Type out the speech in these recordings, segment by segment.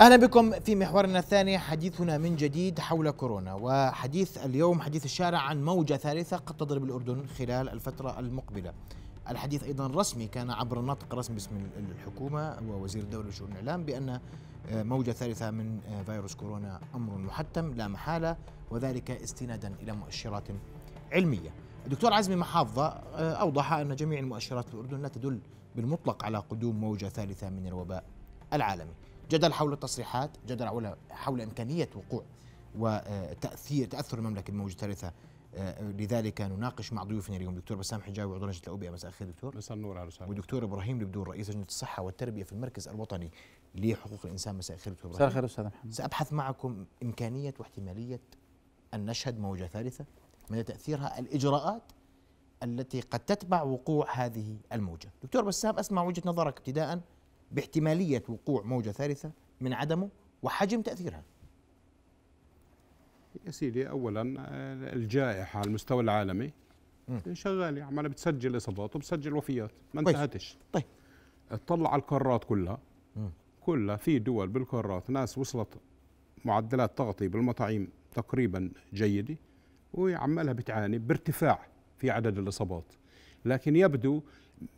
اهلا بكم في محورنا الثاني حديثنا من جديد حول كورونا وحديث اليوم حديث الشارع عن موجه ثالثه قد تضرب الاردن خلال الفتره المقبله. الحديث ايضا رسمي كان عبر الناطق الرسمي باسم الحكومه ووزير الدوله لشؤون الاعلام بان آه، موجه ثالثه من آه، فيروس كورونا امر محتم لا محاله وذلك استنادا الى مؤشرات علميه. الدكتور عزمي محافظه آه، اوضح ان جميع المؤشرات في الاردن لا تدل بالمطلق على قدوم موجه ثالثه من الوباء العالمي. جدل حول التصريحات جدل حول, حول إمكانية وقوع وتأثير آه، تأثر المملكة بموجة ثالثة آه، لذلك نناقش مع ضيوفنا اليوم دكتور بسام حجاوي عضو لجنه الاوبئه مساء الخير دكتور مساء النور على وسهلا ودكتور ابراهيم البدور رئيس لجنه الصحه والتربيه في المركز الوطني لحقوق الانسان مساء الخير دكتور مساء الخير استاذ محمد سابحث معكم امكانيه واحتماليه ان نشهد موجه ثالثه من تاثيرها الاجراءات التي قد تتبع وقوع هذه الموجه دكتور بسام اسمع وجهه نظرك ابتداء باحتمالية وقوع موجة ثالثة من عدمه وحجم تأثيرها يا سيدي أولا آه، الجائحة على المستوى العالمي إيه، شغالة عمالة بتسجل إصابات وبتسجل وفيات ما انتهتش طيب اطلع على القارات كلها كلها في دول بالقارات ناس وصلت معدلات تغطية بالمطاعيم تقريبا جيدة وعمالها بتعاني بارتفاع في عدد الإصابات لكن يبدو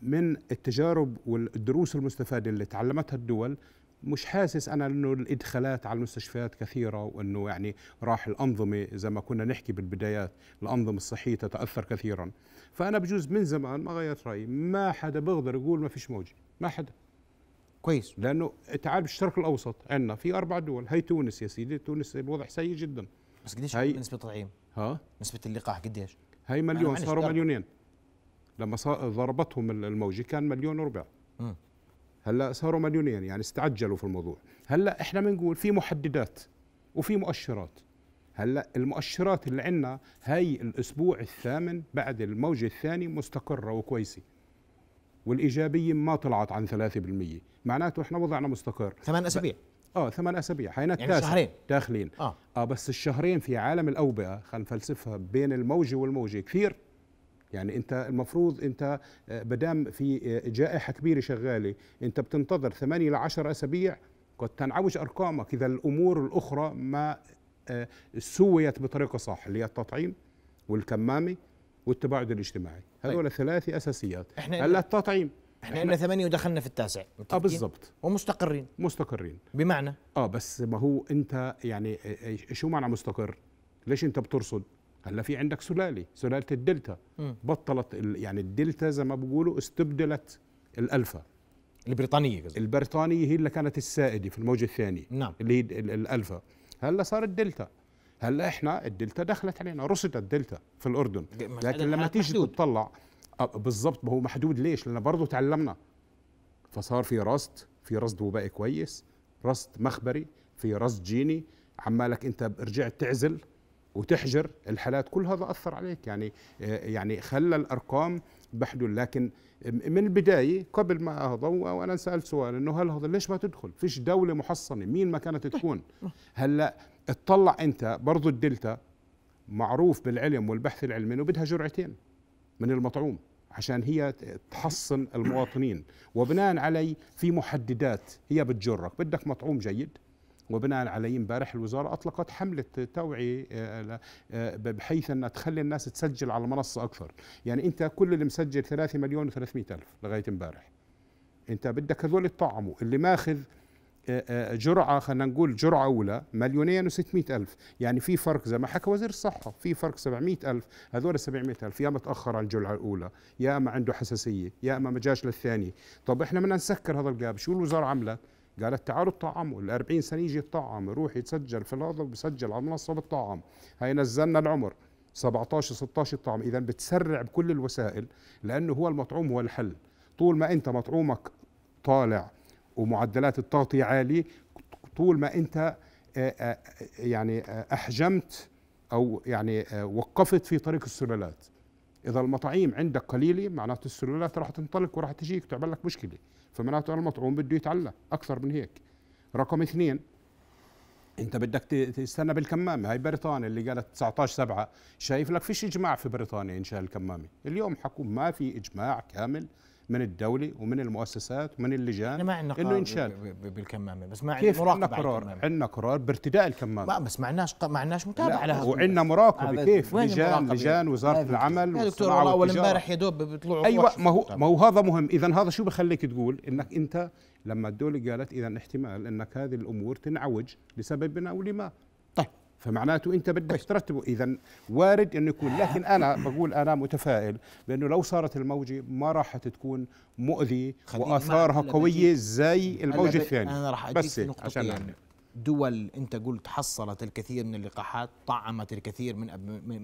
من التجارب والدروس المستفاده اللي تعلمتها الدول مش حاسس انا انه الادخالات على المستشفيات كثيره وانه يعني راح الانظمه زي ما كنا نحكي بالبدايات الانظمه الصحيه تتاثر كثيرا فانا بجوز من زمان ما غيرت رايي ما حدا بيقدر يقول ما فيش موجه ما حدا كويس لانه تعال بالشرق الاوسط عندنا في اربع دول هي تونس يا سيدي تونس الوضع سيء جدا بس قديش هي... نسبه تطعيم ها نسبه اللقاح قديش هي مليون صاروا مليونين لما ضربتهم الموجه كان مليون وربع هلا صاروا مليونين يعني استعجلوا في الموضوع هلا احنا بنقول في محددات وفي مؤشرات هلا المؤشرات اللي عندنا هي الاسبوع الثامن بعد الموجه الثانيه مستقره وكويسه والايجابيه ما طلعت عن 3% معناته احنا وضعنا مستقر ثمان اسابيع اه ثمان اسابيع هينا يعني التاسع شهرين داخلين آه. اه بس الشهرين في عالم الاوبئه خلينا نفلسفها بين الموجه والموجه كثير يعني انت المفروض انت آه، بدام في آه، جائحه كبيره شغاله انت بتنتظر 8 ل 10 اسابيع قد تنعوج ارقامك اذا الامور الاخرى ما آه، سويت بطريقه صح اللي هي التطعيم والكمامه والتباعد الاجتماعي طيب. هذول طيب. ثلاثه اساسيات احنا هلا التطعيم احنا قلنا ثمانية ودخلنا في التاسع اه بالضبط ومستقرين مستقرين بمعنى اه بس ما هو انت يعني شو معنى مستقر؟ ليش انت بترصد؟ هلا في عندك سلاله سلاله الدلتا م. بطلت يعني الدلتا زي ما بيقولوا استبدلت الالفا البريطانيه قصدي البريطانيه هي اللي كانت السائده في الموجه الثانيه نعم اللي هي الالفا هلا صار الدلتا هلا احنا الدلتا دخلت علينا رصدت الدلتا في الاردن لكن لما تيجي تطلع بالضبط هو محدود ليش لانه برضه تعلمنا فصار في رصد في رصد وبائي كويس رصد مخبري في رصد جيني عمالك انت رجعت تعزل وتحجر الحالات كل هذا اثر عليك يعني آه، يعني خلى الارقام بحدول لكن من البدايه قبل ما هذا وانا سالت سؤال انه هل هذا ليش ما تدخل؟ فيش دوله محصنه مين ما كانت تكون هلا اطلع انت برضه الدلتا معروف بالعلم والبحث العلمي انه بدها جرعتين من المطعوم عشان هي تحصن المواطنين وبناء علي في محددات هي بتجرك بدك مطعوم جيد وبناء عليه امبارح الوزاره اطلقت حمله توعيه آه، آه، بحيث انها تخلي الناس تسجل على المنصه اكثر يعني انت كل اللي مسجل 3 مليون و300 الف لغايه امبارح انت بدك هذول يطعموا اللي ماخذ آه، جرعة خلينا نقول جرعة أولى مليونين و600 ألف يعني في فرق زي ما حكى وزير الصحة في فرق 700 ألف هذول 700 ألف يا متأخر عن الجرعة الأولى يا أما عنده حساسية يا أما ما جاش للثانية طب إحنا بدنا نسكر هذا الجاب شو الوزارة عملت قالت تعالوا اطعموا ال 40 سنه يجي يطعم يروح يتسجل في الارض وبسجل على المنصه بالطعام هاي نزلنا العمر 17 16 طعم اذا بتسرع بكل الوسائل لانه هو المطعوم هو الحل طول ما انت مطعومك طالع ومعدلات التغطيه عاليه طول ما انت آه، آه، يعني آه، احجمت او يعني وقفت في طريق السلالات اذا المطاعيم عندك قليله معناته السلالات راح تنطلق وراح تجيك تعمل لك مشكله فمعناته المطعوم بده يتعلى اكثر من هيك رقم اثنين انت بدك تستنى بالكمامه هاي بريطانيا اللي قالت 19 7 شايف لك فيش اجماع في بريطانيا انشاء الكمامه اليوم حكوا ما في اجماع كامل من الدولي ومن المؤسسات ومن اللجان ما عندنا قرار انه ينشال بالكمامه بس ما عندنا مراقبه عندنا قرار عندنا قرار بارتداء الكمامه بس ما عندناش ما عندناش متابعه لها وعندنا مراقبه كيف لجان لجان وزاره العمل يا دكتور اول امبارح يا دوب بيطلعوا ايوه ما هو ما هو هذا مهم اذا هذا شو بخليك تقول انك انت لما الدوله قالت اذا احتمال انك هذه الامور تنعوج لسبب او لما فمعناته انت بدك ترتبه اذا وارد انه يكون لكن انا بقول انا متفائل بانه لو صارت الموجه ما راح تكون مؤذيه واثارها قويه زي الموجه الثانيه انا راح بس عشان يعني. دول انت قلت حصلت الكثير من اللقاحات طعمت الكثير من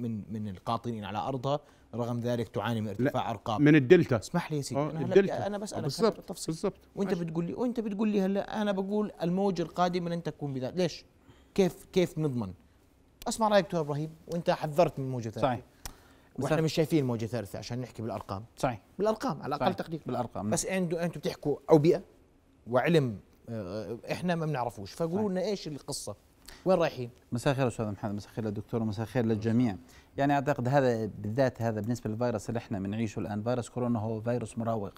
من من القاطنين على ارضها رغم ذلك تعاني من ارتفاع ارقام من الدلتا اسمح لي يا سيدي آه، انا الدلتا. انا بسالك بالضبط بالتفصيل بالضبط وانت عشان. بتقول لي وانت بتقول لي هلا انا بقول الموجه القادمه لن تكون بذلك ليش كيف كيف نضمن اسمع رايك دكتور ابراهيم وانت حذرت من موجه ثالثه صحيح واحنا مش شايفين موجه ثالثه عشان نحكي بالارقام صحيح بالارقام على الاقل تقدير بالارقام بس انتوا انتوا بتحكوا اوبئه وعلم آه، احنا ما بنعرفوش فقولوا لنا ايش القصه وين رايحين؟ مساء الخير استاذ محمد مساء الخير للدكتور ومساء الخير للجميع يعني اعتقد هذا بالذات هذا بالنسبه للفيروس اللي احنا بنعيشه الان فيروس كورونا هو فيروس مراوغ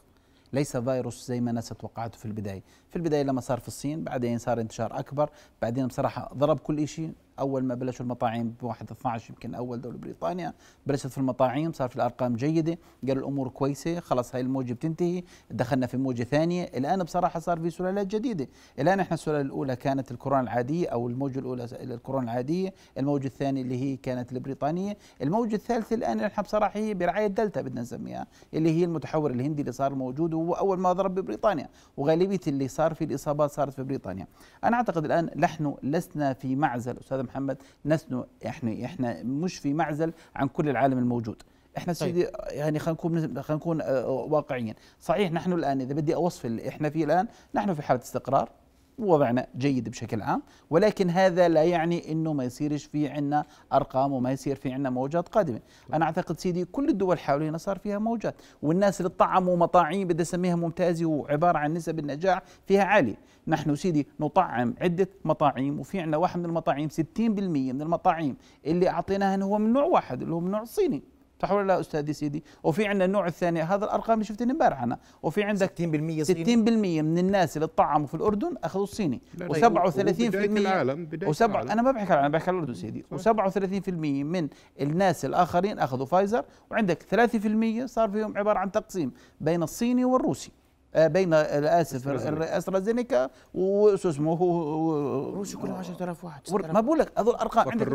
ليس فيروس زي ما الناس توقعته في البدايه في البدايه لما صار في الصين بعدين صار انتشار اكبر بعدين بصراحه ضرب كل شيء اول ما بلشوا المطاعيم 1 12 يمكن اول دوله بريطانيا بلشت في المطاعيم صار في الارقام جيده قالوا الامور كويسه خلاص هاي الموجه بتنتهي دخلنا في موجه ثانيه الان بصراحه صار في سلالات جديده الان احنا السلاله الاولى كانت الكورونا العاديه او الموجه الاولى الكورونا العاديه الموجه الثانيه اللي هي كانت البريطانيه الموجه الثالثه الان احنا بصراحه هي برعايه دلتا بدنا نسميها اللي هي المتحور الهندي اللي صار موجود وهو اول ما ضرب ببريطانيا وغالبيه اللي صار في الاصابات صارت في بريطانيا انا اعتقد الان نحن لسنا في معزل استاذ محمد نسنو احنا احنا مش في معزل عن كل العالم الموجود احنا طيب. سيدي يعني خلينا نكون خلينا نكون آه، واقعيا صحيح نحن الان اذا بدي اوصف اللي احنا فيه الان نحن في حاله استقرار وضعنا جيد بشكل عام ولكن هذا لا يعني أنه ما يصيرش في عنا أرقام وما يصير في عنا موجات قادمة أنا أعتقد سيدي كل الدول حوالينا صار فيها موجات والناس اللي طعموا مطاعيم بدي أسميها ممتازة وعبارة عن نسب النجاح فيها عالية نحن سيدي نطعم عدة مطاعيم وفي عنا واحد من المطاعيم 60% من المطاعيم اللي أعطيناها هو من نوع واحد اللي هو من نوع صيني صح ولا لا استاذي سيدي وفي عندنا النوع الثاني هذا الارقام اللي شفتها امبارح انا وفي عندك 60% صيني 60% من الناس اللي طعموا في الاردن اخذوا الصيني و37% العالم 7 انا ما بحكي عن بحكي عن الاردن سيدي و37% من الناس الاخرين اخذوا فايزر وعندك 3% صار فيهم عباره عن تقسيم بين الصيني والروسي آه، بين اسف استرازينيكا وشو اسمه روسيا كلهم 10000 واحد ما بقول لك هذول ارقام عندك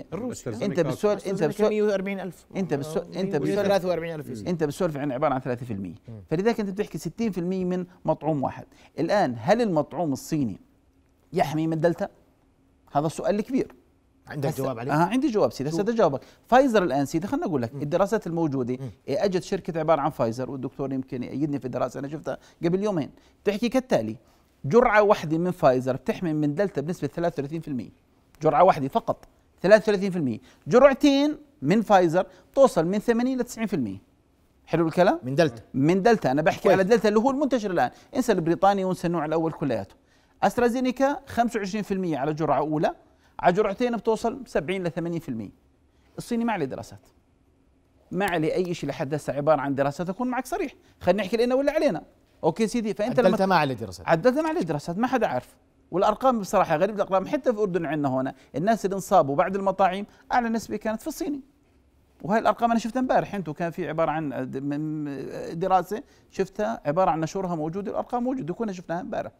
3% الروسي انت بالسؤال انت بالسؤال 140000 انت بالسؤال انت بالسؤال 43000 انت بالسؤال عن عباره عن 3% فلذلك انت بتحكي 60% من مطعوم واحد الان هل المطعوم الصيني يحمي من الدلتا؟ هذا السؤال الكبير عندك جواب عليه؟ آه عندي جواب سيدي هسه اجاوبك فايزر الان سيدي خليني اقول لك الدراسات الموجوده إيه، اجت شركه عباره عن فايزر والدكتور يمكن يأيدني في الدراسه انا شفتها قبل يومين بتحكي كالتالي جرعه واحده من فايزر بتحمي من دلتا بنسبه 33% جرعه واحده فقط 33% جرعتين من فايزر توصل من 80 ل 90% حلو الكلام؟ من دلتا من دلتا انا بحكي كويس. على دلتا اللي هو المنتشر الان انسى البريطاني وانسى النوع الاول كلياته استرازينيكا 25% على جرعه اولى على جرعتين بتوصل 70 ل 80% الصيني ما عليه دراسات ما عليه اي شيء لحد هسه عباره عن دراسات اكون معك صريح خلينا نحكي لنا ولا علينا اوكي سيدي فانت عدلتها لما ما عليه دراسات عدلت ما عليه دراسات ما حدا عارف والارقام بصراحه غريب الارقام حتى في الاردن عندنا هنا الناس اللي انصابوا بعد المطاعيم اعلى نسبه كانت في الصيني وهي الارقام انا شفتها امبارح انتم كان في عباره عن دراسه شفتها عباره عن نشورها موجوده الارقام موجوده كنا شفناها امبارح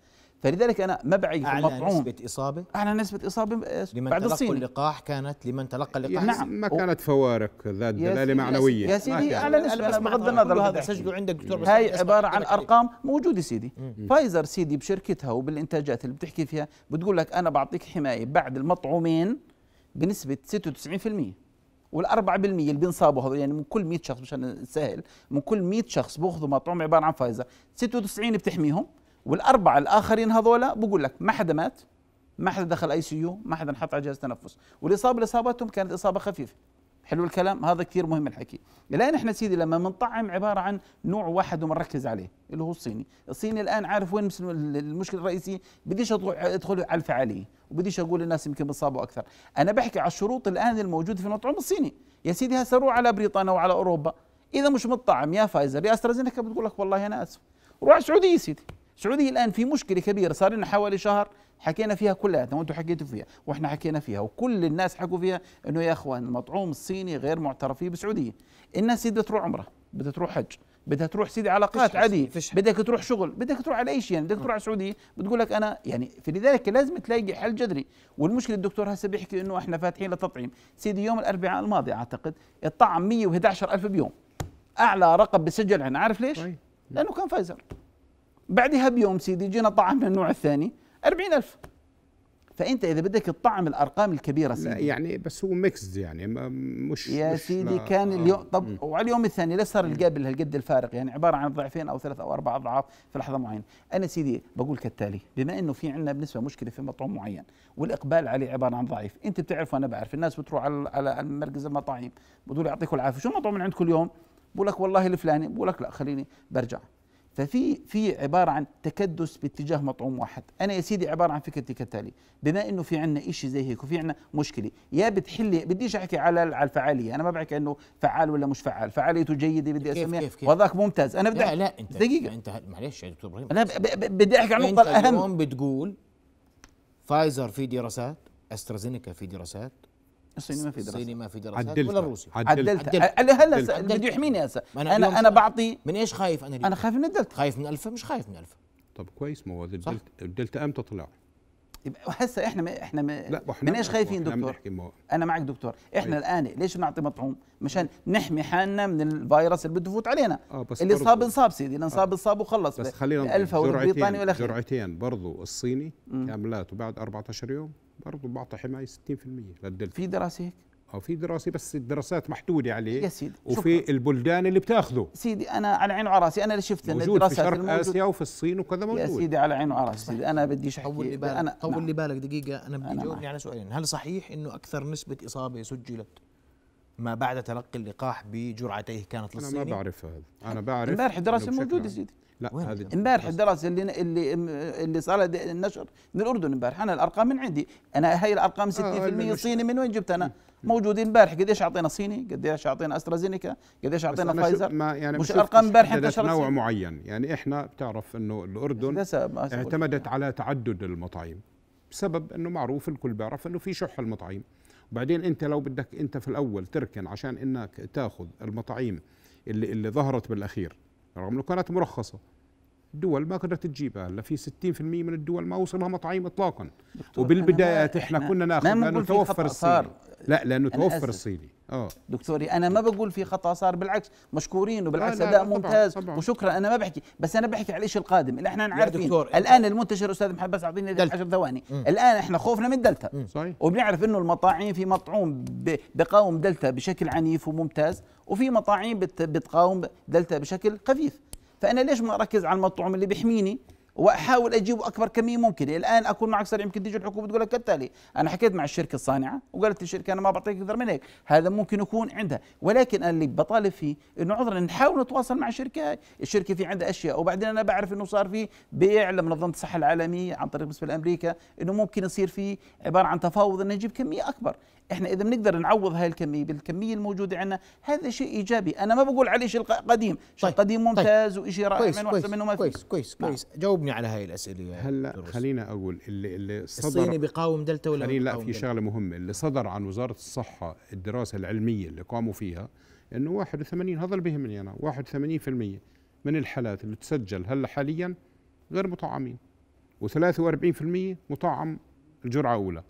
فلذلك انا ما بعيد أعلى المطعون نسبة إصابة أعلى نسبة إصابة آه، لمن بعد تلقى الصيني. اللقاح كانت لمن تلقى اللقاح نعم ما كانت فوارق ذات دلالة معنوية يا سيدي أعلى نسبة بس بغض النظر هذا سجله عندك دكتور هاي عبارة عن أرقام موجودة سيدي فايزر سيدي بشركتها وبالإنتاجات اللي بتحكي فيها بتقول لك أنا بعطيك حماية بعد المطعومين بنسبة 96% وال4% اللي بينصابوا هذول يعني من كل 100 شخص مشان نسهل من كل 100 شخص بياخذوا مطعوم عباره عن فايزر 96 بتحميهم والاربعه الاخرين هذولا بقول لك ما حدا مات ما حدا دخل اي سي يو ما حدا انحط على جهاز تنفس والاصابه اللي اصابتهم كانت اصابه خفيفه حلو الكلام هذا كثير مهم الحكي الان احنا سيدي لما بنطعم عباره عن نوع واحد ومنركز عليه اللي هو الصيني الصيني الان عارف وين المشكله الرئيسيه بديش ادخل على الفعاليه وبديش اقول الناس يمكن بنصابوا اكثر انا بحكي على الشروط الان الموجوده في المطعوم الصيني يا سيدي هسه روح على بريطانيا وعلى اوروبا اذا مش مطعم يا فايزر يا استرازينيكا بتقول لك والله انا اسف روح السعوديه سيدي السعوديه الان في مشكله كبيره صار لنا حوالي شهر حكينا فيها كلياتنا وانتم حكيتوا فيها واحنا حكينا فيها وكل الناس حكوا فيها انه يا اخوان المطعوم الصيني غير معترف فيه بالسعوديه الناس بدها تروح عمره بدها تروح حج بدها تروح سيدي علاقات عادية بدك تروح شغل بدك تروح على اي شيء يعني بدك آه. تروح على السعوديه بتقول لك انا يعني فلذلك لازم تلاقي حل جذري والمشكله الدكتور هسه بيحكي انه احنا فاتحين للتطعيم سيدي يوم الاربعاء الماضي اعتقد الطعم 111 الف بيوم اعلى رقم بسجل عنا عارف ليش طيب. لانه كان فايزر بعدها بيوم سيدي جينا طعم من النوع الثاني 40000 فانت اذا بدك تطعم الارقام الكبيره سيدي لا يعني بس هو ميكس يعني مش يا مش سيدي ما كان اليوم آه. طب وعلى اليوم الثاني ليش صار القابل هالقد الفارق يعني عباره عن ضعفين او ثلاث او اربع اضعاف في لحظه معينه انا سيدي بقول كالتالي بما انه في عندنا بنسبه مشكله في مطعم معين والاقبال عليه عباره عن ضعيف انت بتعرف وانا بعرف الناس بتروح على على مركز المطاعم بتقول يعطيكم العافيه شو المطعم من عندكم اليوم بقول لك والله الفلاني بقول لك لا خليني برجع ففي في عباره عن تكدس باتجاه مطعوم واحد انا يا سيدي عباره عن فكرتي كالتالي بما انه في عندنا شيء زي هيك وفي عندنا مشكله يا بتحلي بديش احكي على على الفعاليه انا ما بحكي انه فعال ولا مش فعال فعاليته جيده بدي اسميها وضعك ممتاز انا بدي لا لا انت دقيقه انت معلش يا يعني دكتور ابراهيم انا بدي احكي عن النقطه الاهم اليوم بتقول فايزر في دراسات استرازينيكا في دراسات الصيني ما في دراسات الصيني ما في دراسات عدلت ولا الروسي عدلت هلا بده يحميني هسه انا انا, أنا بعطي من ايش خايف انا اليوم. انا خايف من الدلتا خايف من الفا مش خايف من الفا طب كويس ما هو الدلتا الدلتا امتى طلع؟ هسه احنا ما احنا ما لا من ايش خايفين دكتور؟ انا معك دكتور، احنا طيب. الان ليش نعطي مطعوم؟ مشان نحمي حالنا من الفيروس اللي بده يفوت علينا آه بس اللي صاب انصاب سيدي اللي انصاب آه. انصاب آه وخلص بس خلينا الفا والبريطاني والاخر جرعتين برضو الصيني كاملات وبعد 14 يوم برضه بعطي حمايه 60% للدلتا في دراسه هيك؟ او في دراسه بس الدراسات محدوده عليه يا سيدي وفي شكرا. البلدان اللي بتاخذه سيدي انا على عين وعراسي انا اللي شفت موجود الدراسات في شرق الموجود. اسيا وفي الصين وكذا موجود يا سيدي على عين وعراسي سيدي انا بديش احكي طول لي بالك انا طول لي نعم. بالك دقيقه انا بدي جاوبني على سؤالين هل صحيح انه اكثر نسبه اصابه سجلت ما بعد تلقي اللقاح بجرعتيه كانت للصيني انا ما بعرف هذا انا بعرف امبارح الدراسه موجوده سيدي لا هذه امبارح الدراسه اللي اللي اللي صارت النشر من الاردن امبارح انا الارقام من عندي انا هاي الارقام 60% آه صيني من وين جبت انا؟ موجودين امبارح قديش اعطينا صيني؟ قديش اعطينا استرازينيكا؟ قديش اعطينا فايزر؟ ما يعني مش ارقام امبارح انتشرت نوع معين يعني احنا بتعرف انه الاردن اعتمدت على تعدد المطاعم بسبب انه معروف الكل بيعرف انه في شح المطاعم بعدين انت لو بدك انت في الاول تركن عشان انك تاخذ المطاعيم اللي اللي ظهرت بالاخير رغم انه كانت مرخصه دول ما قدرت تجيبها هلا في 60% من الدول ما وصلها مطاعيم اطلاقا وبالبدايات احنا كنا ناخذ لانه توفر الصيني لا لانه توفر الصيني اه دكتوري انا ما بقول في خطا صار بالعكس مشكورين وبالعكس اداء ممتاز طبعاً وشكرا انا ما بحكي بس انا بحكي على الشيء القادم اللي احنا عارفين الان المنتشر استاذ محمد بس اعطيني 10 ثواني الان احنا خوفنا من دلتا صحيح وبنعرف انه المطاعيم في مطعوم بقاوم دلتا بشكل عنيف وممتاز وفي مطاعيم بتقاوم دلتا بشكل خفيف فانا ليش ما اركز على المطعوم اللي بيحميني واحاول اجيب اكبر كميه ممكنه الان اكون معك سريع يمكن تيجي الحكومه تقول لك كالتالي انا حكيت مع الشركه الصانعه وقالت الشركه انا ما بعطيك اكثر من هيك هذا ممكن يكون عندها ولكن انا اللي بطالب فيه انه عذرا نحاول نتواصل مع الشركه هاي الشركه في عندها اشياء وبعدين انا بعرف انه صار في بيع لمنظمه الصحه العالميه عن طريق بالنسبه لامريكا انه ممكن يصير في عباره عن تفاوض انه نجيب كميه اكبر احنا اذا بنقدر نعوض هاي الكميه بالكميه الموجوده عندنا هذا شيء ايجابي انا ما بقول عليه شيء قديم شيء طيب قديم طيب. ممتاز طيب وشيء رائع من واحسن منه ما في كويس كويس نعم. كويس جاوبني على هاي الاسئله هلا خلينا اقول اللي اللي صدر الصيني بقاوم دلتا ولا لا في شغله مهمه اللي صدر عن وزاره الصحه الدراسه العلميه اللي قاموا فيها انه 81 هذا اللي بيهمني انا 81% من الحالات اللي تسجل هلا حاليا غير مطعمين و43% مطعم الجرعه الاولى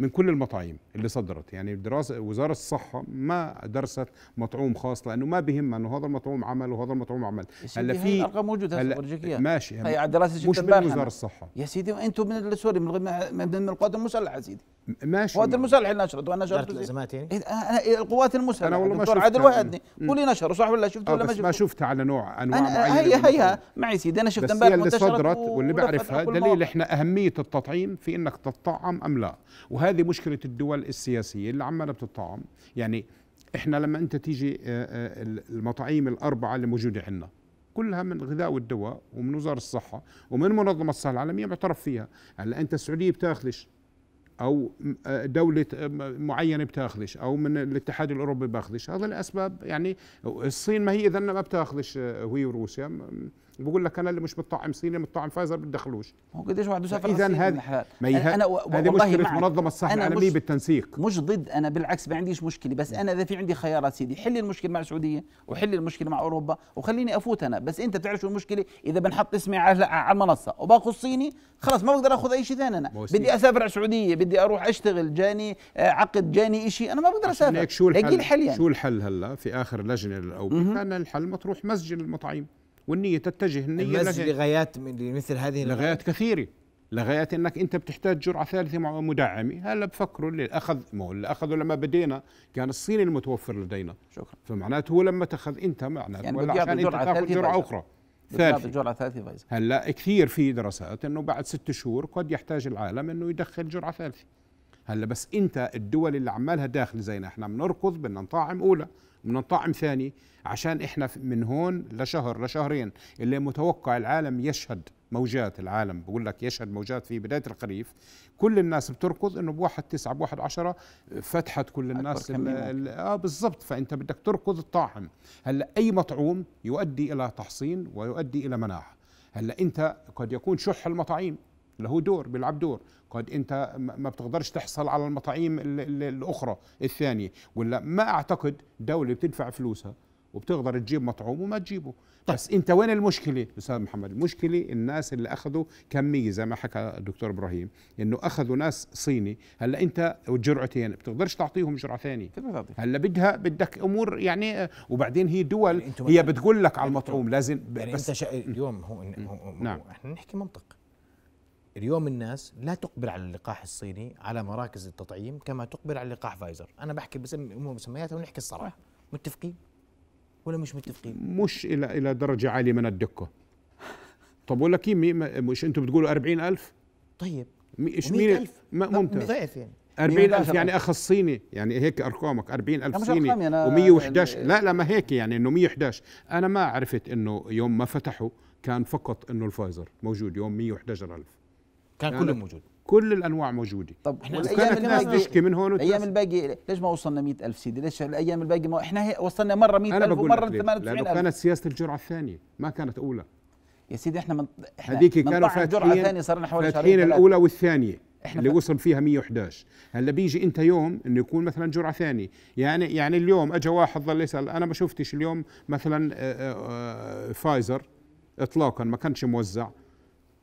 من كل المطاعيم اللي صدرت يعني دراسه وزاره الصحه ما درست مطعوم خاص لانه ما بهم انه هذا المطعوم عمل وهذا المطعوم عمل هلا في ارقام موجوده هلا ماشي هي يعني دراسه مش من وزاره الصحه يا سيدي انتم من سوري من من القوات المسلحه سيدي ماشي قوات المسلحه اللي نشرت وانا نشرت الازمات يعني إيه، آه، انا إيه، القوات المسلحه انا والله ما شفتها عادل وهدني قولي نشره صح ولا شفته ولا آه، ما شفته ما شفتها على نوع انواع معينه هي هي معي سيدي انا شفت امبارح اللي صدرت واللي بعرفها دليل احنا اهميه التطعيم في انك تطعم ام لا وهذه مشكله الدول السياسيه اللي عماله بتطعم يعني احنا لما انت تيجي آه، المطاعيم الاربعه اللي موجوده عندنا كلها من غذاء والدواء ومن وزاره الصحه ومن منظمه الصحه العالميه معترف فيها هلا انت السعوديه بتاخذش او آه، دوله آه، معينه بتاخذش او من الاتحاد الاوروبي باخذش هذا الاسباب يعني الصين ما هي اذا ما بتاخذش آه، هي وروسيا بقول لك انا اللي مش متطعم صيني متطعم فايزر ما بتدخلوش هو قديش واحد يسافر اذا هذه انا هذه مشكله منظمه الصحه العالميه بالتنسيق مش ضد انا بالعكس ما عنديش مشكله بس انا اذا في عندي خيارات سيدي حل المشكله مع السعوديه وحل المشكله مع اوروبا وخليني افوت انا بس انت بتعرف شو المشكله اذا بنحط اسمي على على المنصه وباخذ صيني خلاص ما بقدر اخذ اي شيء ثاني انا موسيقى. بدي اسافر على السعوديه بدي اروح اشتغل جاني آه، عقد جاني شيء انا ما بقدر اسافر هيك شو الحل, الحل يعني. شو الحل هلا في اخر لجنه او كان الحل مطروح مسجد المطعيم والنية تتجه النية لغايات مثل هذه لغايات كثيرة لغاية انك انت بتحتاج جرعه ثالثه مدعمه هلا بفكروا اللي اخذ ما هو اللي اخذه لما بدينا كان الصيني المتوفر لدينا شكرا فمعناته هو لما اتخذ انت معناته يعني ولا عشان انت تاخذ جرعه اخرى ثالثه جرعه ثالثه فايزر هلا كثير في دراسات انه بعد ست شهور قد يحتاج العالم انه يدخل جرعه ثالثه هلا بس انت الدول اللي عمالها داخل زينا احنا بنركض بدنا نطعم اولى بدنا نطعم ثاني عشان احنا من هون لشهر لشهرين اللي متوقع العالم يشهد موجات العالم بقول لك يشهد موجات في بدايه الخريف كل الناس بتركض انه بواحد تسعة بواحد عشرة فتحت كل الناس اه بالضبط فانت بدك تركض الطاعم هلا اي مطعوم يؤدي الى تحصين ويؤدي الى مناعه هلا انت قد يكون شح المطاعيم له دور بيلعب دور قد انت ما بتقدرش تحصل على المطاعيم الاخرى الثانيه ولا ما اعتقد دوله بتدفع فلوسها وبتقدر تجيب مطعوم وما تجيبه طيب. بس انت وين المشكله استاذ محمد المشكله الناس اللي اخذوا كميه زي ما حكى الدكتور ابراهيم انه اخذوا ناس صيني هلا انت وجرعتين بتقدرش تعطيهم جرعه ثانيه هلا بدها بدك امور يعني وبعدين هي دول يعني هي بتقول لك على المطعوم لازم يعني بس انت شا... اليوم هو, هو نعم. احنا نحكي منطق اليوم الناس لا تقبل على اللقاح الصيني على مراكز التطعيم كما تقبل على لقاح فايزر انا بحكي امور مسمياتها ونحكي الصراحه متفقين ولا مش متفقين مش الى الى درجه عاليه من الدقه طب ولا كي مش انتم بتقولوا 40000 طيب مش مين ممتاز ضعف يعني 40000 يعني اخص صيني يعني هيك ارقامك 40000 صيني و111 يعني لا لا ما هيك يعني انه 111 انا ما عرفت انه يوم ما فتحوا كان فقط انه الفايزر موجود يوم 111000 كان يعني كله موجود كل الانواع موجوده طب احنا الايام الناس تشكي من هون الايام الباقي ليش ما وصلنا 100000 سيدي ليش الايام الباقي ما احنا وصلنا مره 100000 ومره 98000 ألف كانت سياسه الجرعه الثانيه ما كانت اولى يا سيدي احنا من احنا هذيك كانوا فاتحين الثانيه صار لنا حوالي فاتحين الاولى والثانية احنا اللي وصل فيها 111 هلا بيجي انت يوم انه يكون مثلا جرعه ثانيه يعني يعني اليوم اجى واحد ظل يسال انا ما شفتش اليوم مثلا آه، آه، آه، فايزر اطلاقا ما كانش موزع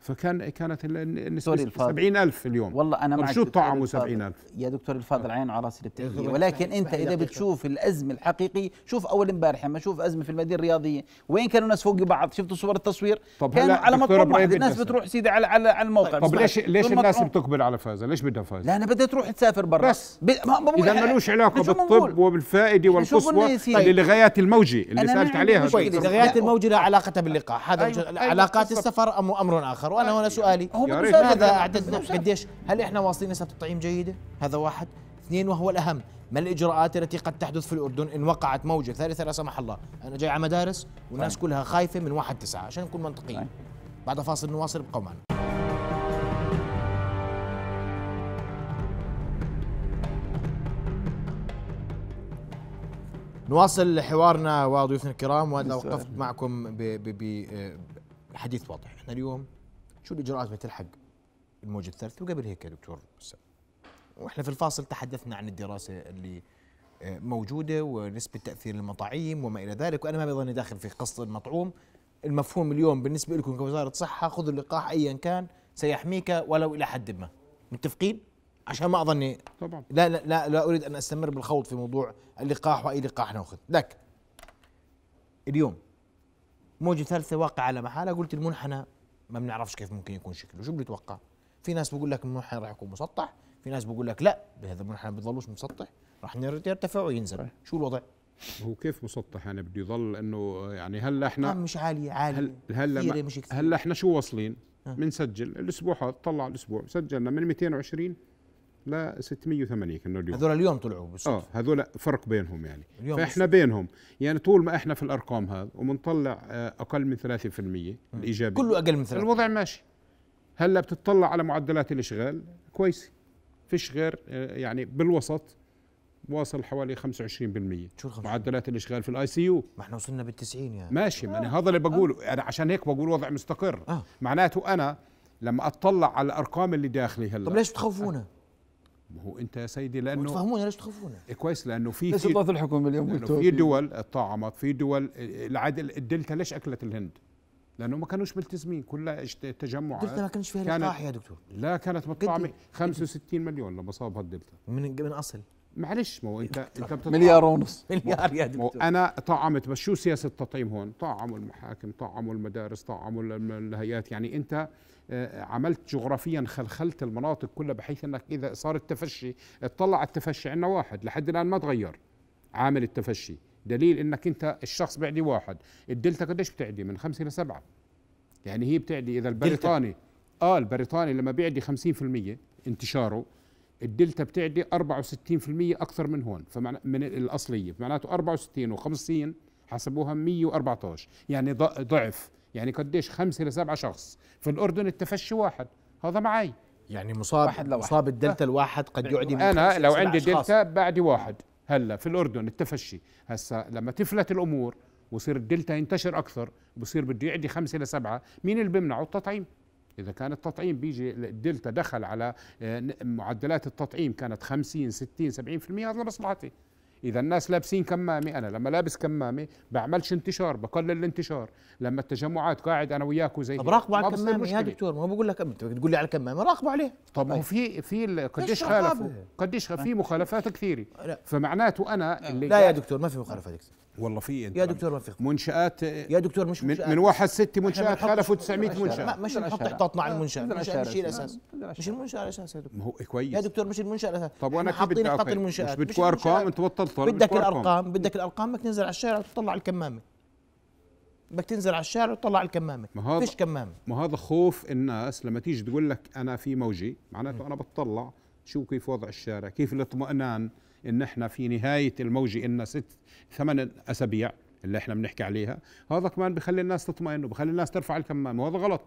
فكان كانت النسبه 70000 اليوم والله انا طيب، معك شو طعمه 70000 يا دكتور الفاضل عين على راسي التحيه ولكن انت اذا بتشوف الازمه الحقيقي شوف اول امبارح لما شوف ازمه في المدينه الرياضيه وين كانوا الناس فوق بعض شفتوا صور التصوير طب كان على مطلب واحد الناس بتروح سيدي على على, الموقع طب ليش ليش الناس بتقبل على فازه ليش بدها فازه لا انا بدها تروح تسافر برا بس اذا يعني ملوش علاقه بالطب وبالفائده والقصوى طيب. لغايات الموجي اللي سالت عليها لغايات طيب. الموجي لا علاقه باللقاح هذا أيوه، أيوه، علاقات السفر امر اخر وانا هنا سؤالي هو ماذا اعددنا قديش هل احنا واصلين نسبه التطعيم جيده هذا واحد اثنين وهو الاهم ما الاجراءات التي قد تحدث في الاردن ان وقعت موجه ثالثه لا سمح الله انا جاي على مدارس والناس طيب. كلها خايفه من واحد تسعة عشان نكون منطقيين طيب. بعد فاصل نواصل ابقوا معنا نواصل حوارنا وضيوفنا الكرام وانا وقفت معكم بحديث آه، واضح احنا اليوم شو الاجراءات بتلحق الموج الثالث وقبل هيك يا دكتور واحنا في الفاصل تحدثنا عن الدراسه اللي آه، موجوده ونسبه تاثير المطاعيم وما الى ذلك وانا ما بظني داخل في قصه المطعوم المفهوم اليوم بالنسبه لكم كوزاره صحه خذوا اللقاح ايا كان سيحميك ولو الى حد ما متفقين عشان ما اظني طبعا لا لا لا, لا اريد ان استمر بالخوض في موضوع اللقاح واي لقاح ناخذ لكن اليوم موجه ثالثه واقعه على محالها قلت المنحنى ما بنعرفش كيف ممكن يكون شكله شو بتوقع في ناس بقول لك المنحنى راح يكون مسطح في ناس بقول لك لا بهذا المنحنى بضلوش مسطح راح يرتفع وينزل شو الوضع هو كيف مسطح يعني بده يضل انه يعني هلا احنا مش عالي عالي هل هلا مش كثير هلا احنا شو واصلين آه. بنسجل الاسبوع هذا طلع الاسبوع سجلنا من 220 ل 680 كنا اليوم هذول اليوم طلعوا بالصدفه اه هذول فرق بينهم يعني اليوم فاحنا بالصدفة. بينهم يعني طول ما احنا في الارقام هذا وبنطلع آه، اقل من 3% الايجابي كله اقل من 3 الوضع ماشي هلا بتطلع على معدلات الاشغال كويس فيش غير آه، يعني بالوسط واصل حوالي 25% شو معدلات الاشغال في الاي سي يو ما احنا وصلنا بال90 يعني ماشي ما انا هذا اللي بقوله انا يعني عشان هيك بقول وضع مستقر آه. معناته انا لما اطلع على الارقام اللي داخلي هلا طب ليش بتخوفونا؟ ما هو انت يا سيدي لانه تفهموني ليش تخافونا إيه، كويس لانه في ليش ضغط الحكم اليوم في دول اتطعمت في دول العدل الدلتا ليش اكلت الهند؟ لانه ما كانوش ملتزمين كلها تجمعات الدلتا ما كانش فيها لقاح يا دكتور لا كانت مطعمه 65 مليون لما صابها الدلتا من من اصل معلش ما هو انت انت بتطعم مليار ونص مليار يا دكتور انا طعمت بس شو سياسه التطعيم هون؟ طعموا المحاكم، طعموا المدارس، طعموا الهيئات يعني انت آه، عملت جغرافيا خلخلت المناطق كلها بحيث انك اذا صار التفشي اطلع على التفشي عندنا واحد لحد الان ما تغير عامل التفشي دليل انك انت الشخص بعدي واحد الدلتا قديش بتعدي من خمسة إلى سبعة يعني هي بتعدي إذا البريطاني دلتا. آه البريطاني لما بيعدي 50% انتشاره الدلتا بتعدي 64% اكثر من هون فمعنى من الاصليه معناته 64 و50 حسبوها 114 يعني ضعف يعني قديش خمسة لسبعة شخص في الأردن التفشي واحد هذا معي يعني مصاب واحد لو مصاب الدلتا الواحد قد يعدي من أنا لو عندي دلتا بعدي واحد هلا في الأردن التفشي هسا لما تفلت الأمور وصير الدلتا ينتشر أكثر بصير بده يعدي خمسة لسبعة مين اللي بيمنعه التطعيم إذا كان التطعيم بيجي الدلتا دخل على آه، معدلات التطعيم كانت 50 60 70% هذا لمصلحتي اذا الناس لابسين كمامه انا لما لابس كمامه بعملش انتشار بقلل الانتشار لما التجمعات قاعد انا وياك وزي طب راقبوا على الكمامه يا دكتور ما هو بقول لك انت تقول لي على الكمامه راقبوا عليه طب هو طيب. في في قديش خالفوا قديش في مخالفات كثيره فمعناته انا اللي لا يا دكتور ما في مخالفات كثيره والله في يا دكتور وفق منشآت يا دكتور مش منشآت من واحد ست منشآت خلفوا 900 منشأة مش نحط احطاطنا على المنشأة المنشأة مش الشيء الأساس مش المنشأة الأساس يا دكتور ما هو إيه كويس يا دكتور مش المنشأة الأساس طب وأنا كيف بدي احط المنشآت مش بدكم أرقام انت بطلتوا بدك الأرقام بدك الأرقام بدك تنزل على الشارع وتطلع على الكمامة بدك تنزل على الشارع وتطلع على الكمامة ما فيش كمامة ما هذا خوف الناس لما تيجي تقول لك أنا في موجي معناته أنا بتطلع شو كيف وضع الشارع كيف الاطمئنان ان احنا في نهايه الموجه ان ست ثمان اسابيع اللي احنا بنحكي عليها هذا كمان بخلي الناس تطمئن وبخلي الناس ترفع الكمامه وهذا غلط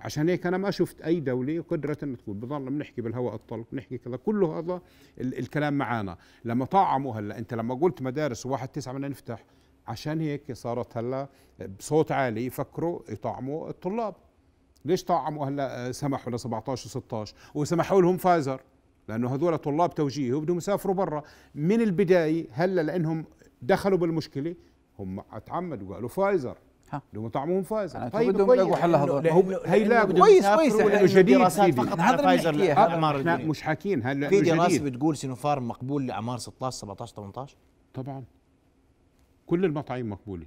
عشان هيك انا ما شفت اي دوله قدرت ان تقول بضل بنحكي بالهواء الطلق بنحكي كذا كل هذا الكلام معانا لما طعموا هلا انت لما قلت مدارس واحد تسعة بدنا نفتح عشان هيك صارت هلا بصوت عالي يفكروا يطعموا الطلاب ليش طعموا هلا آه، سمحوا ل 17 و16 وسمحوا لهم فايزر لانه هذول طلاب توجيهي وبدهم يسافروا برا من البدايه هلا لانهم دخلوا بالمشكله هم اتعمدوا قالوا فايزر بدهم يطعموهم فايزر طيب بدهم يلاقوا حل هذول هي لا كويس كويس لانه جديد سيدي هذا آه، فايزر لاعمار مش حاكين هلا في دراسه بتقول سينوفارم مقبول لاعمار 16 17 18 طبعا كل المطاعيم مقبوله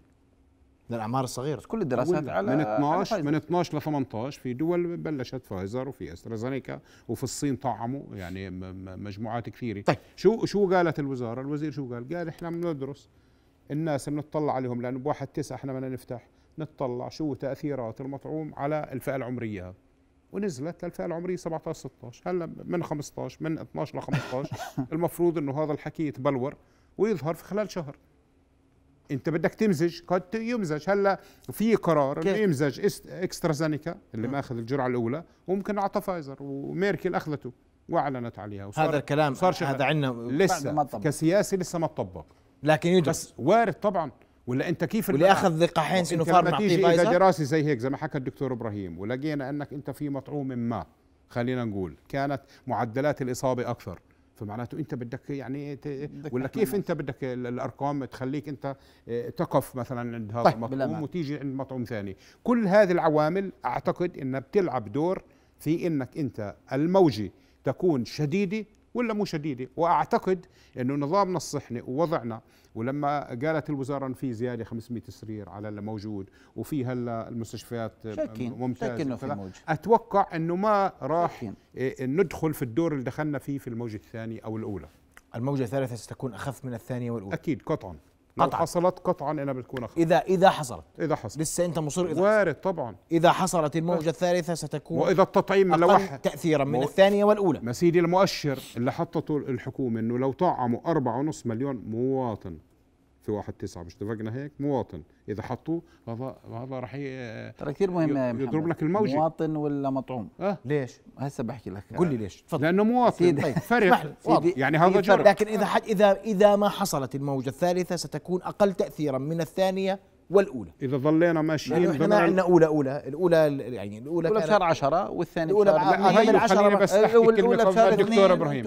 للاعمار الصغيره كل الدراسات على من 12 على من 12 ل 18 في دول بلشت فايزر وفي استرازينيكا وفي الصين طعموا يعني مجموعات كثيره طيب شو شو قالت الوزاره الوزير شو قال قال احنا بندرس الناس بنطلع عليهم لانه بواحد تسعة احنا بدنا نفتح نطلع شو تاثيرات المطعوم على الفئه العمريه ونزلت للفئه العمريه 17 16 هلا من 15 من 12 ل 15 المفروض انه هذا الحكي يتبلور ويظهر في خلال شهر انت بدك تمزج قد يمزج هلا في قرار انه يمزج اكسترا زينيكا اللي ماخذ ما الجرعه الاولى وممكن اعطى فايزر وميركل اخذته واعلنت عليها هذا الكلام صار هذا عندنا لسه كسياسي لسه ما تطبق لكن يدرس بس وارد طبعا ولا انت كيف اللي اخذ لقاحين سينوفارم معطيه فايزر اذا دراسه زي هيك زي ما حكى الدكتور ابراهيم ولقينا انك انت في مطعوم ما خلينا نقول كانت معدلات الاصابه اكثر فمعناته انت بدك يعني ت... ولا كيف انت بدك الارقام تخليك انت آه، تقف مثلا عند هذا طيب المطعوم وتيجي عند مطعوم ثاني كل هذه العوامل اعتقد انها بتلعب دور في انك انت الموجه تكون شديده ولا مو شديده واعتقد انه نظامنا الصحي ووضعنا ولما قالت الوزاره انه في زياده 500 سرير على اللي موجود وفي هلا المستشفيات شاكين. ممتازه شاكين في موج. اتوقع انه ما راح إيه، ندخل في الدور اللي دخلنا فيه في الموجه الثانيه او الاولى الموجه الثالثه ستكون اخف من الثانيه والاولى اكيد قطعا قطعا حصلت قطعا انها بتكون خطأ اذا اذا حصلت اذا حصلت لسه انت مصر اذا وارد حصلت. طبعا اذا حصلت الموجه الثالثه ستكون واذا التطعيم لوحد تاثيرا من الثانيه والاولى ما سيدي المؤشر اللي حطته الحكومه انه لو طعموا 4.5 مليون مواطن في واحد تسعة مش اتفقنا هيك مواطن إذا حطوه هذا هذا راح ترى كثير مهم يضرب لك الموجة مواطن ولا مطعوم؟ أه؟ ليش؟ هسه بحكي لك قل لي ليش؟ تفضل لأنه مواطن سيدي طيب. فرق سيدي يعني هذا جرب لكن إذا حد إذا إذا ما حصلت الموجة الثالثة ستكون أقل تأثيرا من الثانية والاولى اذا ظلينا ماشيين احنا ما عندنا اولى اولى الاولى يعني الاولى الاولى بشهر 10 والثانيه الاولى بشهر 10 بس احكي الاولى دكتور ابراهيم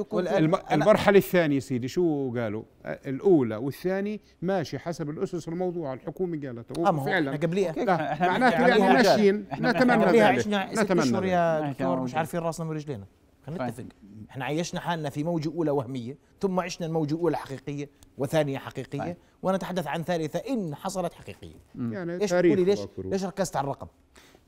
المرحله الثانيه سيدي شو قالوا الاولى والثاني ماشي حسب الاسس الموضوعه الحكومه قالت هو فعلا قبليها نعم. معناته يعني ماشيين نتمنى ذلك نتمنى يا دكتور مش نعم. عارفين راسنا من رجلينا خلينا نتفق طيب. احنا عيشنا حالنا في موجة أولى وهمية ثم عشنا الموجة الأولى حقيقية وثانية حقيقية طيب. ونتحدث عن ثالثة إن حصلت حقيقية يعني إيش تقولي ليش ليش ركزت على الرقم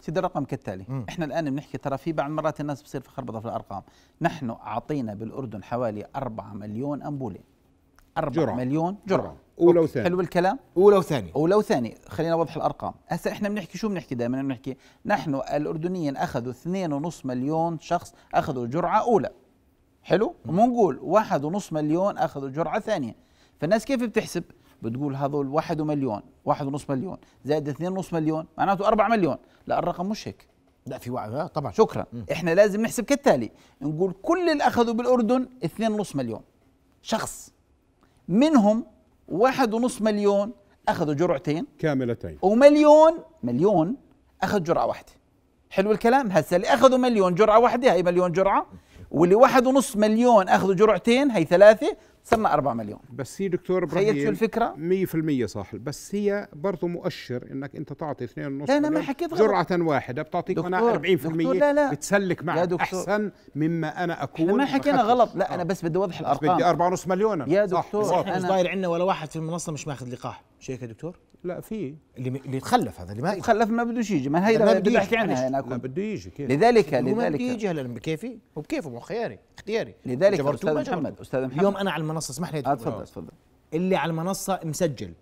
سيدي الرقم كالتالي مم. احنا الان بنحكي ترى في بعض مرات الناس بصير في خربطه في الارقام نحن اعطينا بالاردن حوالي 4 مليون امبوله 4 مليون جرعه, اولى وثاني حلو الكلام اولى وثاني اولى وثاني خلينا نوضح الارقام هسه احنا بنحكي شو بنحكي دائما بنحكي نحن الاردنيين اخذوا 2.5 مليون شخص اخذوا جرعه اولى حلو ونقول واحد ونص مليون اخذوا جرعه ثانيه فالناس كيف بتحسب بتقول هذول واحد ومليون واحد ونص مليون زائد اثنين ونص مليون معناته أربعة مليون لا الرقم مش هيك لا في وعي آه، طبعا شكرا م. احنا لازم نحسب كالتالي نقول كل اللي اخذوا بالاردن اثنين ونص مليون شخص منهم واحد ونص مليون اخذوا جرعتين كاملتين ومليون مليون اخذ جرعه واحده حلو الكلام هسه اللي اخذوا مليون جرعه واحده هي مليون جرعه واللي واحد ونص مليون اخذوا جرعتين هي ثلاثه صرنا 4 مليون بس هي دكتور ابراهيم تخيل شو الفكره 100% صح بس هي برضه مؤشر انك انت تعطي 2.5 لا انا ما حكيت جرعه واحده بتعطيك انا 40% لا لا بتسلك معك احسن مما انا اكون احنا ما حكينا غلط لا انا آه. بس بدي اوضح الارقام بدي أربعة ونص مليون يا دكتور صح. صح. مش ضايل عندنا ولا واحد في المنصه مش ماخذ لقاح مش هيك يا دكتور لا في اللي يتخلف هذا اللي ما يتخلف ما بدوش يجي ما هي ما بدي يحكي عنها انا لا بده يجي كيف لذلك لذلك ما بده يجي هلا بكيفي هو بكيفه مو خياري اختياري لذلك استاذ محمد استاذ محمد اليوم انا على المنصه اسمح لي آه، تفضل تفضل اللي على المنصه مسجل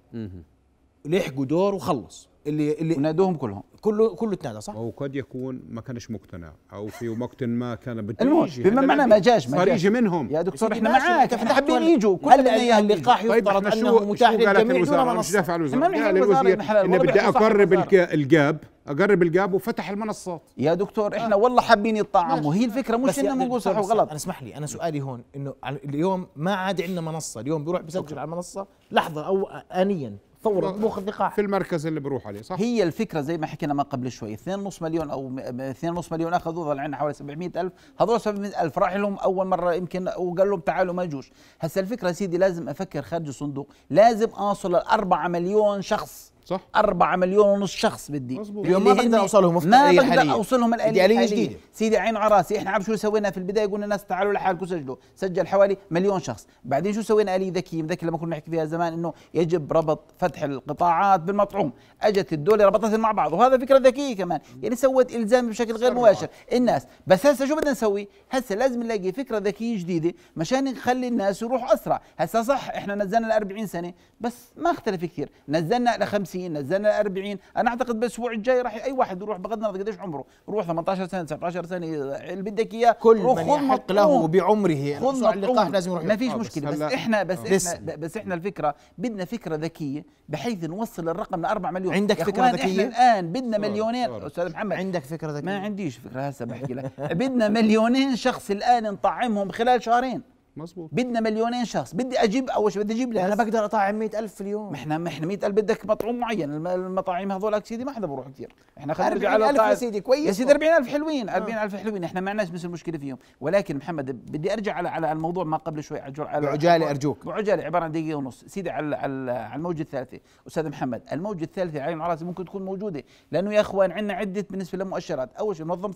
لحقوا دور وخلص اللي اللي ونادوهم كلهم كله كله تنادى صح؟ او قد يكون ما كانش مقتنع او في وقت ما كان بده المهم بما معنى ما جاش ما جاش منهم يا دكتور احنا معاك احنا حابين يجوا هلا اللقاح يفترض طيب انه متاح للجميع الوزاره مش دافع الوزاره قال الوزير انه بدي اقرب الجاب اقرب الجاب وفتح المنصات يا دكتور احنا آه. والله حابين يطعموا هي الفكره مش انه موجود صح وغلط انا اسمح لي انا سؤالي هون انه اليوم ما عاد عندنا منصه اليوم بيروح بيسجل على المنصه لحظه او انيا ثوره طبوخ الذقاع في المركز اللي بروح عليه صح هي الفكره زي ما حكينا ما قبل شوي 2.5 مليون او 2.5 مليون اخذوا ظل عندنا حوالي 700 الف هذول 700 الف راح لهم اول مره يمكن وقال لهم تعالوا ما يجوش هسه الفكره سيدي لازم افكر خارج الصندوق لازم اصل ل 4 مليون شخص صح 4 مليون ونص شخص بدي مظبوط اليوم ما يعني بقدر اوصلهم ما بقدر اوصلهم الاليه الحالية. اليه جديده سيدي عين راسي احنا عارف شو سوينا في البدايه قلنا الناس تعالوا لحالكم سجلوا سجل حوالي مليون شخص بعدين شو سوينا اليه ذكيه مذكر لما كنا نحكي فيها زمان انه يجب ربط فتح القطاعات بالمطعوم اجت الدوله ربطتهم مع بعض وهذا فكره ذكيه كمان يعني سوت الزام بشكل غير مباشر الناس بس هسه شو بدنا نسوي هسه لازم نلاقي فكره ذكيه جديده مشان نخلي الناس يروحوا اسرع هسه صح احنا نزلنا ل 40 سنه بس ما اختلف كثير نزلنا ل 50 50 نزلنا ل 40 انا اعتقد بالاسبوع الجاي راح اي واحد يروح بغض النظر قديش عمره روح 18 سنه 19 سنه اللي بدك اياه كل من يحق له بعمره خذ اللقاح لازم يروح ما فيش مشكله بس, بس احنا بس احنا بس احنا الفكره بدنا فكره ذكيه بحيث نوصل الرقم ل 4 مليون عندك فكره ذكيه احنا الان بدنا مليونين استاذ محمد عندك فكره ذكيه ما عنديش فكره هسه بحكي لك بدنا مليونين شخص الان نطعمهم خلال شهرين مزبوط بدنا مليونين شخص بدي اجيب اول شيء بدي اجيب لها يعني انا بقدر اطعم 100000 في اليوم احنا احنا 100000 بدك مطعوم معين المطاعيم هذول سيدي ما حدا بروح كثير احنا خلينا نرجع على الف يا سيدي كويس يا سيدي 40000 حلوين 40000 آه. حلوين احنا ما عندناش مثل المشكله فيهم ولكن محمد بدي ارجع على على الموضوع ما قبل شوي على بعجاله ارجوك بعجاله عباره عن دقيقه ونص سيدي على على, الموجه الثالثه استاذ محمد الموجه الثالثه عين العراس ممكن تكون موجوده لانه يا اخوان عندنا عده بالنسبه للمؤشرات اول شيء منظمه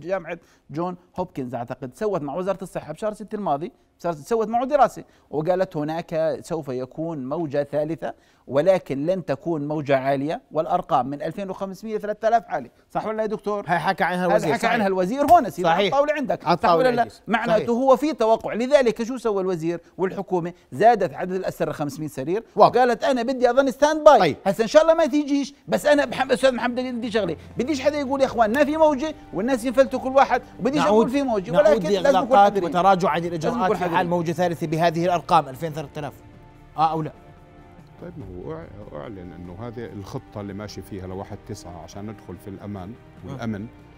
جامعه جون هوبكنز اعتقد سوت مع وزاره الصحه بشهر 6 الماضي right صارت تسوت معه دراسة وقالت هناك سوف يكون موجة ثالثة ولكن لن تكون موجة عالية والأرقام من 2500 3000 عالية صح ولا يا دكتور؟ هي حكى عنها الوزير حكى عنها الوزير هون سيدي صحيح الطاولة عندك صح ولا لا؟ معناته هو في توقع لذلك شو سوى الوزير والحكومة زادت عدد الأسرة 500 سرير وقالت أنا بدي أظن ستاند باي طيب. هسا إن شاء الله ما تيجيش بس أنا أستاذ محمد بدي شغلة بديش حدا يقول يا إخوان ما في موجة والناس ينفلتوا كل واحد وبديش أقول في موجة ولكن لازم نكون وتراجع عن الإجراءات على الموجة الثالثة بهذه الأرقام 2000 3000 اه او لا طيب ما هو اعلن انه هذه الخطه اللي ماشي فيها لواحد تسعه عشان ندخل في الامان والامن أه.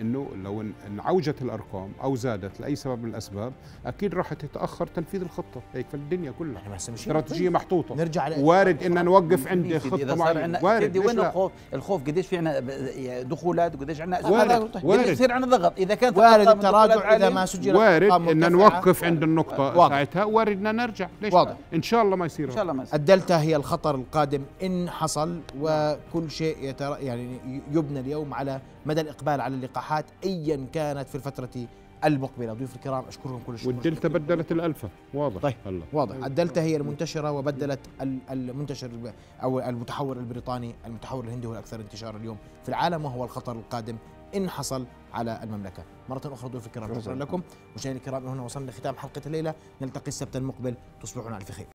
انه لو انعوجت الارقام او زادت لاي سبب من الاسباب اكيد راح تتاخر تنفيذ الخطه هيك في الدنيا كلها يعني استراتيجيه طيب. محطوطه نرجع وارد ان نوقف عند خطه معينه وارد وين الخوف الخوف قديش في عندنا يعني دخولات قديش عندنا وارد وارد يصير عندنا ضغط اذا كانت وارد التراجع اذا ما سجل وارد ان نوقف عند النقطه ساعتها وارد ان نرجع ليش واضح ان شاء الله ما يصير ان شاء الله ما يصير الدلتا هي الخطر القادم ان حصل وكل شيء يعني يبنى اليوم على مدى الإقبال على اللقاحات أيا كانت في الفترة المقبله ضيوف الكرام اشكركم كل الشكر والدلتا بدلت الالفا واضح طيب هلا. واضح الدلتا هي المنتشره وبدلت المنتشر او المتحور البريطاني المتحور الهندي هو الاكثر انتشارا اليوم في العالم وهو الخطر القادم ان حصل على المملكه مره اخرى ضيوف الكرام شكرا لكم مشاهدينا الكرام هنا وصلنا لختام حلقه الليله نلتقي السبت المقبل تصبحون على الف خير